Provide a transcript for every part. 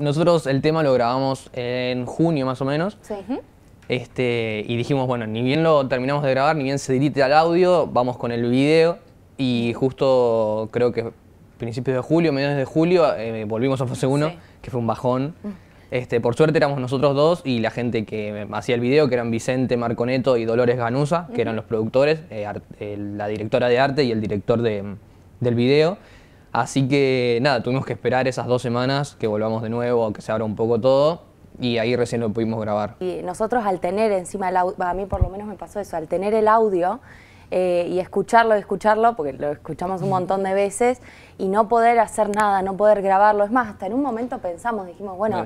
Nosotros el tema lo grabamos en junio más o menos. Este, y dijimos, bueno, ni bien lo terminamos de grabar, ni bien se dirite al audio, vamos con el video. Y justo creo que principios de julio, mediados de julio, eh, volvimos a Fase 1, que fue un bajón. Mm. Este, por suerte éramos nosotros dos y la gente que hacía el video, que eran Vicente Marconeto y Dolores Ganusa, que eran los productores, eh, eh, la directora de arte y el director del video. Así que nada, tuvimos que esperar esas dos semanas que volvamos de nuevo, que se abra un poco todo y ahí recién lo pudimos grabar. Y nosotros al tener encima el audio, a mí por lo menos me pasó eso, al tener el audio eh, y escucharlo escucharlo, porque lo escuchamos un montón de veces, y no poder hacer nada, no poder grabarlo. Es más, hasta en un momento pensamos, dijimos, bueno,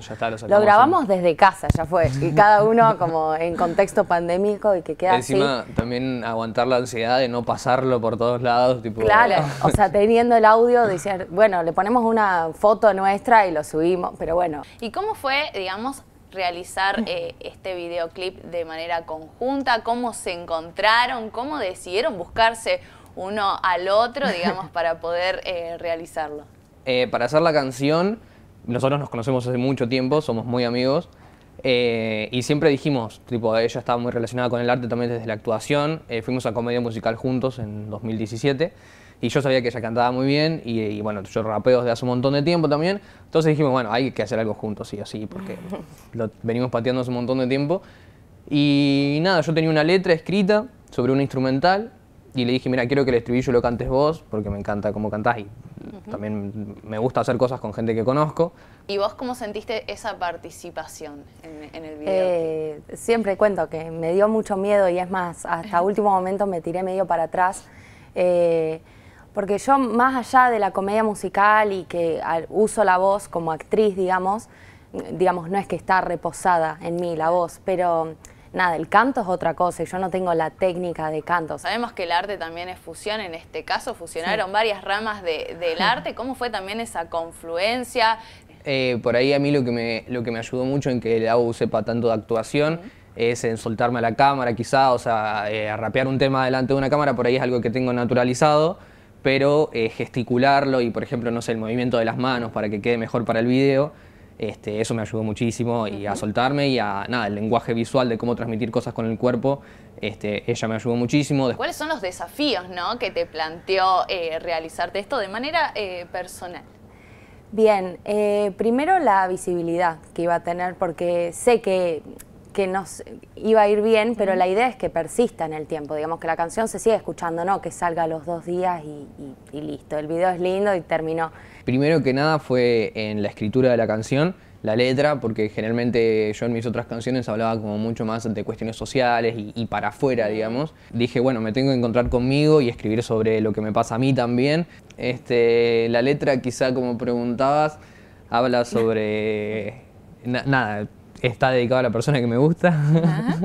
lo, grabamos desde casa, ya fue. Y cada uno como en contexto pandémico y que queda Encima, también aguantar la ansiedad de no pasarlo por todos lados. Tipo, claro, o sea, teniendo el audio, decir, bueno, le ponemos una foto nuestra y lo subimos, pero bueno. ¿Y cómo fue, digamos, realizar eh, este videoclip de manera conjunta, cómo se encontraron, cómo decidieron buscarse uno al otro, digamos, para poder eh, realizarlo. Eh, para hacer la canción, nosotros nos conocemos hace mucho tiempo, somos muy amigos. y siempre dijimos, tipo, ella estaba muy relacionada con el arte también desde la actuación. fuimos a Comedia Musical juntos en 2017. Y yo sabía que ella cantaba muy bien y, bueno, yo rapeo desde hace un montón de tiempo también. Entonces dijimos, bueno, hay que hacer algo juntos, sí así porque lo venimos pateando hace un montón de tiempo. Y nada, yo tenía una letra escrita sobre un instrumental y le dije, mira, quiero que el estribillo lo cantes vos, porque me encanta cómo cantás y también me gusta hacer cosas con gente que conozco. ¿Y vos cómo sentiste esa participación en, el video? Eh, siempre cuento que me dio mucho miedo y es más, hasta último momento me tiré medio para atrás. Eh, porque yo, más allá de la comedia musical y que uso la voz como actriz, digamos, digamos, no es que está reposada en mí la voz, pero nada, el canto es otra cosa y yo no tengo la técnica de canto. Sabemos que el arte también es fusión, en este caso fusionaron varias ramas del arte. ¿Cómo fue también esa confluencia? Eh, por ahí a mí lo que, me, ayudó mucho en que el AU sepa tanto de actuación es en soltarme a la cámara quizá, o sea, eh, rapear un tema delante de una cámara, por ahí es algo que tengo naturalizado pero eh, gesticularlo y, por ejemplo, no sé, el movimiento de las manos para que quede mejor para el video, este, eso me ayudó muchísimo y a soltarme y a nada, el lenguaje visual de cómo transmitir cosas con el cuerpo, este, ella me ayudó muchísimo. ¿Cuáles son los desafíos ¿no? que te planteó eh, realizarte esto de manera eh, personal? Bien, primero la visibilidad que iba a tener, porque sé que que nos iba a ir bien, pero la idea es que persista en el tiempo, digamos que la canción se siga escuchando, no que salga los dos días y, listo, el video es lindo y terminó. Primero que nada fue en la escritura de la canción, la letra, porque generalmente yo en mis otras canciones hablaba como mucho más de cuestiones sociales y, para afuera, digamos. Dije, bueno, me tengo que encontrar conmigo y escribir sobre lo que me pasa a mí también. Este, la letra quizá como preguntabas, habla sobre... nada, está dedicado a la persona que me gusta.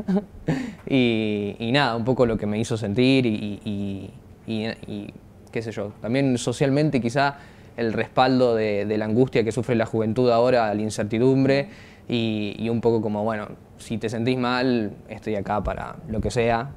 y, nada, un poco lo que me hizo sentir y, qué sé yo. También socialmente quizá el respaldo de, la angustia que sufre la juventud ahora, la incertidumbre y, y un poco como, bueno, si te sentís mal, estoy acá para lo que sea,